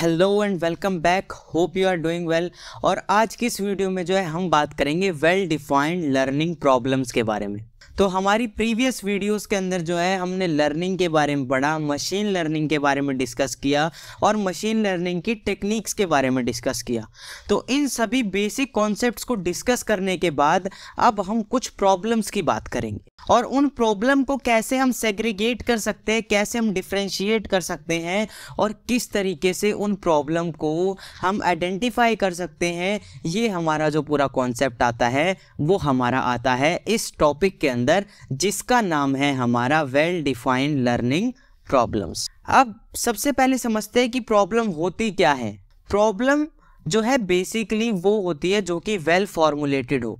hello and welcome back hope you are doing well और आज की इस वीडियो में जो है हम बात करेंगे वेल डिफाइंड लर्निंग प्रॉब्लम्स के बारे में तो हमारी प्रीवियस वीडियोस के अंदर जो है हमने लर्निंग के बारे में पढ़ा मशीन लर्निंग के बारे में डिस्कस किया और मशीन लर्निंग की टेक्निक्स के बारे में डिस्कस किया तो इन सभी बेसिक कॉन्सेप्ट्स को डिस्कस करने के बाद अब हम कुछ प्रॉब्लम्स की बात करेंगे और उन प्रॉब्लम को कैसे हम सेग्रीगेट कर सकते हैं कैसे हम डिफ्रेंशिएट कर सकते हैं और किस तरीके से उन प्रॉब्लम को हम आइडेंटिफाई कर सकते हैं ये हमारा जो पूरा कॉन्सेप्ट आता है वो हमारा आता है इस टॉपिक के अंदर अंदर जिसका नाम है हमारा वेल डिफाइंड लर्निंग प्रॉब्लम्स अब सबसे पहले समझते हैं कि प्रॉब्लम होती क्या है प्रॉब्लम जो है बेसिकली वो होती है जो कि वेल फॉर्मुलेटेड हो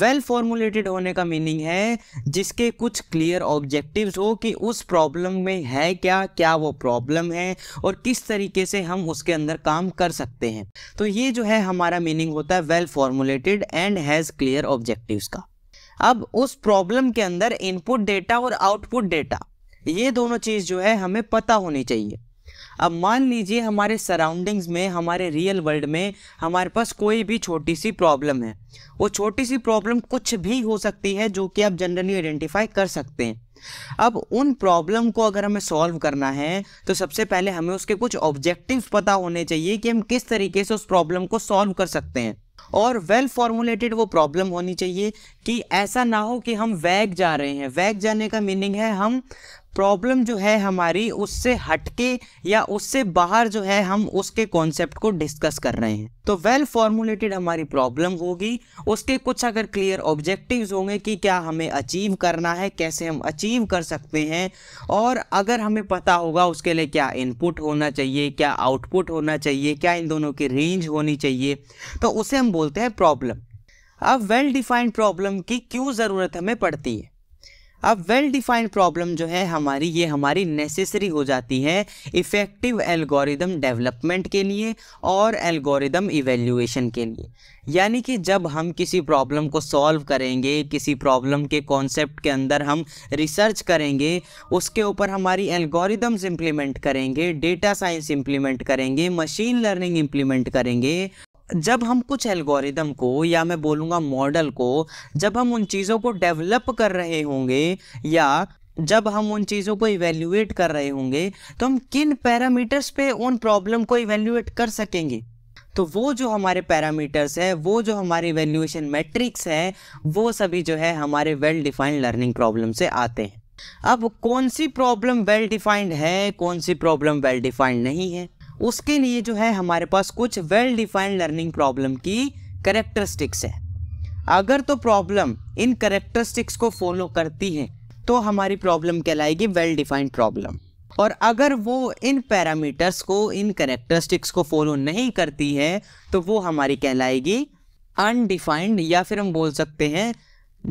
वेल फॉर्मुलेटेड होने का मीनिंग है जिसके कुछ क्लियर ऑब्जेक्टिव्स हो कि उस प्रॉब्लम में है क्या क्या वो प्रॉब्लम है और किस तरीके से हम उसके अंदर काम कर सकते हैं तो ये जो है हमारा मीनिंग होता है well formulated and has clear objectives का अब उस प्रॉब्लम के अंदर इनपुट डेटा और आउटपुट डेटा ये दोनों चीज़ जो है हमें पता होनी चाहिए अब मान लीजिए हमारे सराउंडिंग्स में हमारे रियल वर्ल्ड में हमारे पास कोई भी छोटी सी प्रॉब्लम है वो छोटी सी प्रॉब्लम कुछ भी हो सकती है जो कि आप जनरली आइडेंटिफाई कर सकते हैं अब उन प्रॉब्लम को अगर हमें सॉल्व करना है तो सबसे पहले हमें उसके कुछ ऑब्जेक्टिव्स पता होने चाहिए कि हम किस तरीके से उस प्रॉब्लम को सॉल्व कर सकते हैं और वेल फॉर्मुलेटेड वो प्रॉब्लम होनी चाहिए कि ऐसा ना हो कि हम वैग जा रहे हैं वैग जाने का मीनिंग है हम प्रॉब्लम जो है हमारी उससे हटके या उससे बाहर जो है हम उसके कॉन्सेप्ट को डिस्कस कर रहे हैं तो वेल फॉर्मुलेटेड हमारी प्रॉब्लम होगी उसके कुछ अगर क्लियर ऑब्जेक्टिव्स होंगे कि क्या हमें अचीव करना है कैसे हम अचीव कर सकते हैं और अगर हमें पता होगा उसके लिए क्या इनपुट होना चाहिए क्या आउटपुट होना चाहिए क्या इन दोनों की रेंज होनी चाहिए तो उसे हम बोलते हैं प्रॉब्लम अब वेल डिफाइंड प्रॉब्लम की क्यों ज़रूरत हमें पड़ती है अब वेल डिफाइंड प्रॉब्लम जो है हमारी ये हमारी नेसेसरी हो जाती है इफ़ेक्टिव एल्गोरिदम डेवलपमेंट के लिए और एल्गोरिदम इवेल्यूएशन के लिए यानी कि जब हम किसी प्रॉब्लम को सॉल्व करेंगे किसी प्रॉब्लम के कॉन्सेप्ट के अंदर हम रिसर्च करेंगे उसके ऊपर हमारी एल्गोरिदम्स इम्प्लीमेंट करेंगे डेटा साइंस इम्प्लीमेंट करेंगे मशीन लर्निंग इम्प्लीमेंट करेंगे जब हम कुछ एल्गोरिदम को या मैं बोलूँगा मॉडल को जब हम उन चीज़ों को डेवलप कर रहे होंगे या जब हम उन चीज़ों को इवेल्यूएट कर रहे होंगे तो हम किन पैरामीटर्स पे उन प्रॉब्लम को इवेल्यूएट कर सकेंगे तो वो जो हमारे पैरामीटर्स है वो जो हमारे इवेल्यूएशन मैट्रिक्स है वो सभी जो है हमारे वेल डिफाइंड लर्निंग प्रॉब्लम से आते हैं अब कौन सी प्रॉब्लम वेल डिफाइंड है कौन सी प्रॉब्लम वेल डिफाइंड नहीं है उसके लिए जो है हमारे पास कुछ वेल डिफाइंड लर्निंग प्रॉब्लम की करेक्टरिस्टिक्स है अगर तो प्रॉब्लम इन करेक्टरिस्टिक्स को फॉलो करती है तो हमारी प्रॉब्लम कहलाएगी वेल डिफाइंड प्रॉब्लम और अगर वो इन पैरामीटर्स को इन करेक्टरिस्टिक्स को फॉलो नहीं करती है तो वो हमारी कहलाएगी अनडिफाइंड या फिर हम बोल सकते हैं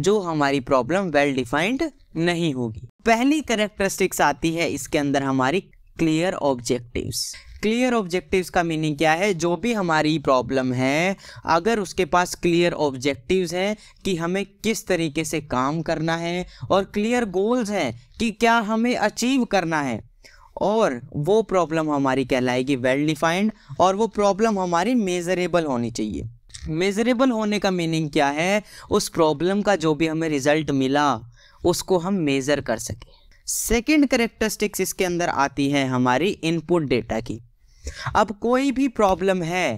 जो हमारी प्रॉब्लम वेल डिफाइंड नहीं होगी पहली करेक्टरिस्टिक्स आती है इसके अंदर हमारी क्लियर ऑब्जेक्टिव्स क्लियर ऑब्जेक्टिव्स का मीनिंग क्या है जो भी हमारी प्रॉब्लम है अगर उसके पास क्लियर ऑब्जेक्टिव्स हैं कि हमें किस तरीके से काम करना है और क्लियर गोल्स हैं कि क्या हमें अचीव करना है और वो प्रॉब्लम हमारी कहलाएगी वेल डिफाइंड और वो प्रॉब्लम हमारी मेजरेबल होनी चाहिए मेजरेबल होने का मीनिंग क्या है उस प्रॉब्लम का जो भी हमें रिजल्ट मिला उसको हम मेज़र कर सकें सेकेंड करेक्टरिस्टिक्स इसके अंदर आती है हमारी इनपुट डेटा की अब कोई भी प्रॉब्लम है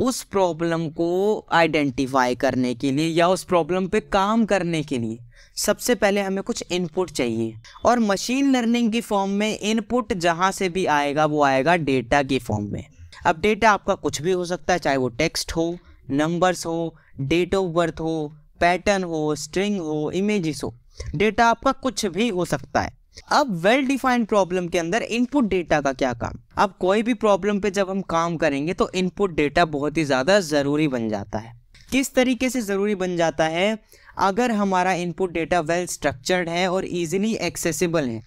उस प्रॉब्लम को आइडेंटिफाई करने के लिए या उस प्रॉब्लम पे काम करने के लिए सबसे पहले हमें कुछ इनपुट चाहिए और मशीन लर्निंग की फॉर्म में इनपुट जहाँ से भी आएगा वो आएगा डेटा की फॉर्म में अब डेटा आपका कुछ भी हो सकता है चाहे वो टेक्स्ट हो नंबर्स हो डेट ऑफ बर्थ हो पैटर्न हो स्ट्रिंग हो इमेजेस हो डेटा आपका कुछ भी हो सकता है अब वेल डिफाइंड प्रॉब्लम के अंदर इनपुट डेटा का क्या काम अब कोई भी प्रॉब्लम पे जब हम काम करेंगे तो इनपुट डेटा बहुत ही ज़्यादा ज़रूरी बन जाता है किस तरीके से ज़रूरी बन जाता है अगर हमारा इनपुट डेटा वेल स्ट्रक्चर्ड है और इजीली एक्सेसिबल है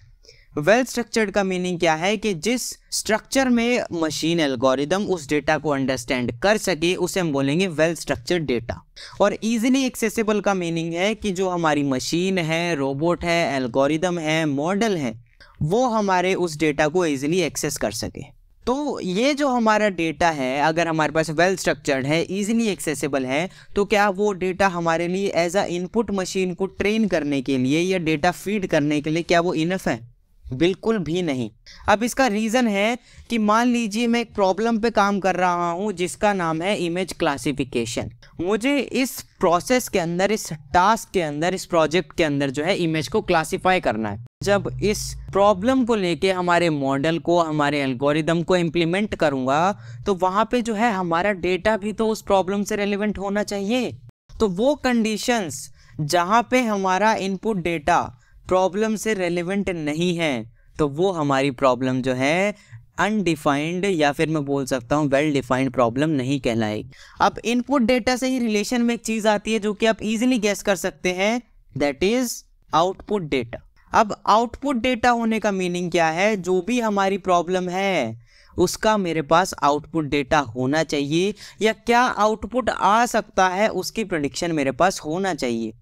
वेल स्ट्रक्चर्ड का मीनिंग क्या है कि जिस स्ट्रक्चर में मशीन एल्गोरिदम उस डेटा को अंडरस्टैंड कर सके उसे हम बोलेंगे वेल स्ट्रक्चर्ड डेटा और इजीली एक्सेसिबल का मीनिंग है कि जो हमारी मशीन है रोबोट है एल्गोरिदम है मॉडल है वो हमारे उस डेटा को ईजिली एक्सेस कर सके तो ये जो हमारा डेटा है अगर हमारे पास वेल स्ट्रक्चर्ड है इजीली एक्सेसिबल है तो क्या वो डेटा हमारे लिए एज अ इनपुट मशीन को ट्रेन करने के लिए या डेटा फीड करने के लिए क्या वो इनफ है बिल्कुल भी नहीं अब इसका रीज़न है कि मान लीजिए मैं एक प्रॉब्लम पे काम कर रहा हूँ जिसका नाम है इमेज क्लासिफिकेशन मुझे इस प्रोसेस के अंदर इस टास्क के अंदर इस प्रोजेक्ट के अंदर जो है इमेज को क्लासिफाई करना है जब इस प्रॉब्लम को लेके हमारे मॉडल को हमारे एल्गोरिदम को इम्प्लीमेंट करूँगा तो वहाँ पे जो है हमारा डेटा भी तो उस प्रॉब्लम से रेलिवेंट होना चाहिए तो वो कंडीशंस जहाँ पे हमारा इनपुट डेटा प्रॉब्लम से रेलिवेंट नहीं है तो वो हमारी प्रॉब्लम जो है अनडिफाइंड या फिर मैं बोल सकता हूँ वेल डिफाइंड प्रॉब्लम नहीं कहलाएगी अब इनपुट डेटा से ही रिलेशन में एक चीज़ आती है जो कि आप इजीली गैस कर सकते हैं दैट इज़ आउटपुट डेटा अब आउटपुट डेटा होने का मीनिंग क्या है जो भी हमारी प्रॉब्लम है उसका मेरे पास आउटपुट डेटा होना चाहिए या क्या आउटपुट आ सकता है उसकी प्रडिक्शन मेरे पास होना चाहिए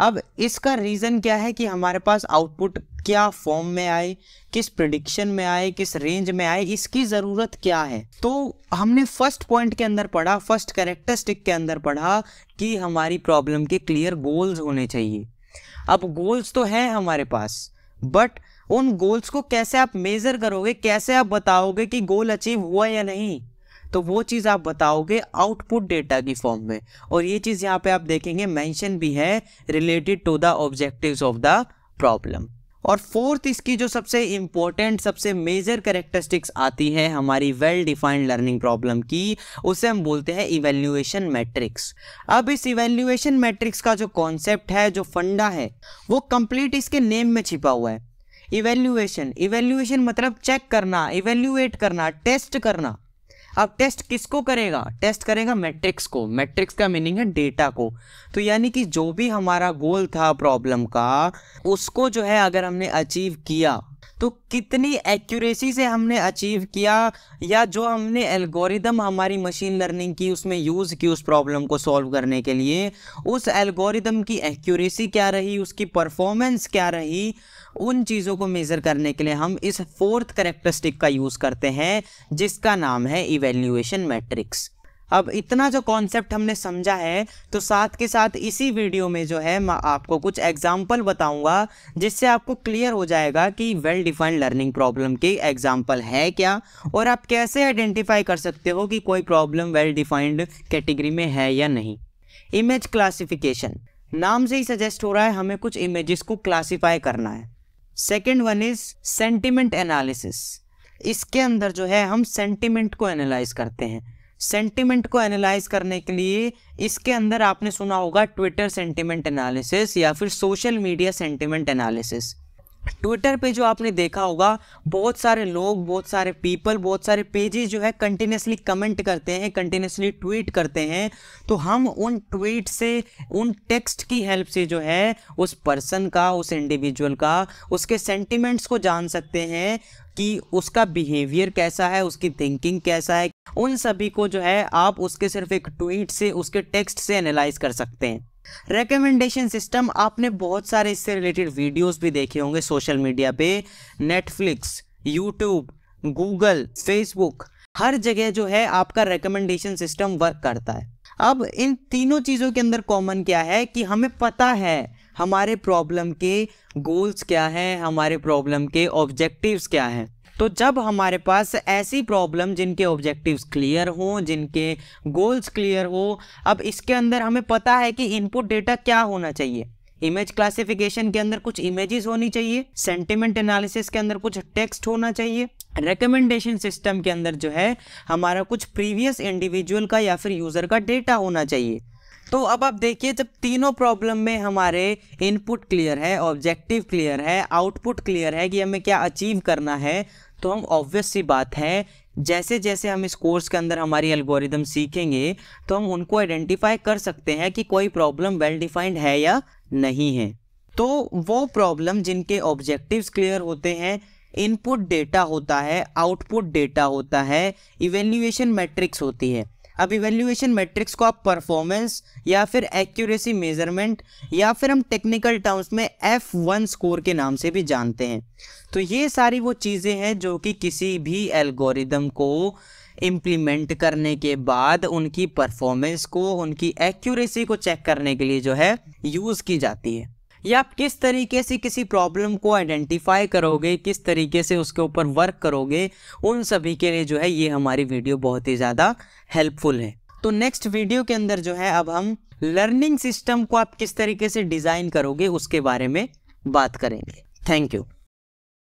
अब इसका रीज़न क्या है कि हमारे पास आउटपुट क्या फॉर्म में आए किस प्रडिक्शन में आए किस रेंज में आए इसकी ज़रूरत क्या है तो हमने फर्स्ट पॉइंट के अंदर पढ़ा फर्स्ट कैरेक्टरिस्टिक के अंदर पढ़ा कि हमारी प्रॉब्लम के क्लियर गोल्स होने चाहिए अब गोल्स तो हैं हमारे पास बट उन गोल्स को कैसे आप मेज़र करोगे कैसे आप बताओगे कि गोल अचीव हुआ या नहीं तो वो चीज़ आप बताओगे आउटपुट डेटा की फॉर्म में और ये चीज़ यहाँ पे आप देखेंगे मेंशन भी है related to the objectives of the problem और फोर्थ इसकी जो सबसे इम्पोर्टेंट सबसे मेजर करेक्टरिस्टिक्स आती है हमारी वेल डिफाइंड लर्निंग प्रॉब्लम की उसे हम बोलते हैं इवेल्यूएशन मैट्रिक्स अब इस इवेल्यूएशन मैट्रिक्स का जो कॉन्सेप्ट है जो फंडा है वो कंप्लीट इसके नेम में छिपा हुआ है इवेल्यूएशन इवेल्यूएशन मतलब चेक करना इवेल्यूएट करना टेस्ट करना अब टेस्ट किसको करेगा टेस्ट करेगा मैट्रिक्स को मैट्रिक्स का मीनिंग है डेटा को तो यानी कि जो भी हमारा गोल था प्रॉब्लम का उसको जो है अगर हमने अचीव किया तो कितनी एक्यूरेसी से हमने अचीव किया या जो हमने एल्गोरिदम हमारी मशीन लर्निंग की उसमें यूज़ की उस प्रॉब्लम को सॉल्व करने के लिए उस एल्गोरिदम की एक्यूरेसी क्या रही उसकी परफॉर्मेंस क्या रही उन चीज़ों को मेज़र करने के लिए हम इस फोर्थ करेक्टरिस्टिक का यूज़ करते हैं जिसका नाम है इवेल्यूएशन मैट्रिक्स अब इतना जो कॉन्सेप्ट हमने समझा है तो साथ के साथ इसी वीडियो में जो है मैं आपको कुछ एग्जाम्पल बताऊंगा जिससे आपको क्लियर हो जाएगा कि वेल डिफाइंड लर्निंग प्रॉब्लम की एग्जाम्पल है क्या और आप कैसे आइडेंटिफाई कर सकते हो कि कोई प्रॉब्लम वेल डिफाइंड कैटेगरी में है या नहीं इमेज क्लासिफिकेशन नाम से ही सजेस्ट हो रहा है हमें कुछ इमेजेस को क्लासीफाई करना है second one is sentiment analysis इसके अंदर जो है हम सेंटिमेंट को एनालाइज करते हैं सेंटिमेंट को एनालाइज करने के लिए इसके अंदर आपने सुना होगा ट्विटर सेंटिमेंट एनालिसिस या फिर social media sentiment analysis Twitter पे जो आपने देखा होगा बहुत सारे लोग बहुत सारे पीपल बहुत सारे पेजेस जो है कंटिन्यूसली कमेंट करते हैं कंटिन्यूसली ट्वीट करते हैं तो हम उन ट्वीट से उन टेक्स्ट की हेल्प से जो है उस पर्सन का उस इंडिविजुअल का उसके सेंटिमेंट्स को जान सकते हैं कि उसका बिहेवियर कैसा है उसकी थिंकिंग कैसा है उन सभी को जो है आप उसके सिर्फ एक ट्वीट से उसके टेक्स्ट से एनालाइज कर सकते हैं रिकमेंडेशन सिस्टम आपने बहुत सारे इससे रिलेटेड वीडियोस भी देखे होंगे सोशल मीडिया पे नेटफ्लिक्स यूट्यूब गूगल फेसबुक हर जगह जो है आपका रिकमेंडेशन सिस्टम वर्क करता है अब इन तीनों चीज़ों के अंदर कॉमन क्या है कि हमें पता है हमारे प्रॉब्लम के गोल्स क्या हैं हमारे प्रॉब्लम के ऑब्जेक्टिव्स क्या हैं तो जब हमारे पास ऐसी प्रॉब्लम जिनके ऑब्जेक्टिव्स क्लियर हों जिनके गोल्स क्लियर हो अब इसके अंदर हमें पता है कि इनपुट डेटा क्या होना चाहिए इमेज क्लासिफिकेशन के अंदर कुछ इमेजेस होनी चाहिए सेंटिमेंट एनालिसिस के अंदर कुछ टेक्स्ट होना चाहिए रिकमेंडेशन सिस्टम के अंदर जो है हमारा कुछ प्रीवियस इंडिविजुअल का या फिर यूज़र का डेटा होना चाहिए तो अब आप देखिए जब तीनों प्रॉब्लम में हमारे इनपुट क्लियर है ऑब्जेक्टिव क्लियर है आउटपुट क्लियर है कि हमें क्या अचीव करना है तो हम ऑब्वियस सी बात है जैसे जैसे हम इस कोर्स के अंदर हमारी एल्गोरिदम सीखेंगे तो हम उनको आइडेंटिफाई कर सकते हैं कि कोई प्रॉब्लम वेल डिफाइंड है या नहीं है तो वो प्रॉब्लम जिनके ऑब्जेक्टिव्स क्लियर होते हैं इनपुट डेटा होता है आउटपुट डेटा होता है इवेल्यूएशन मैट्रिक्स होती है अब इवेल्यूएशन मैट्रिक्स को आप परफॉर्मेंस या फिर एक्यूरेसी मेजरमेंट या फिर हम टेक्निकल टर्म्स में एफ वन स्कोर के नाम से भी जानते हैं तो ये सारी वो चीज़ें हैं जो कि किसी भी एल्गोरिदम को इम्प्लीमेंट करने के बाद उनकी परफॉर्मेंस को उनकी एक्यूरेसी को चेक करने के लिए जो है यूज़ की जाती है या आप किस तरीके से किसी प्रॉब्लम को आइडेंटिफाई करोगे किस तरीके से उसके ऊपर वर्क करोगे उन सभी के लिए जो है ये हमारी वीडियो बहुत ही ज़्यादा हेल्पफुल है तो नेक्स्ट वीडियो के अंदर जो है अब हम लर्निंग सिस्टम को आप किस तरीके से डिज़ाइन करोगे उसके बारे में बात करेंगे थैंक यू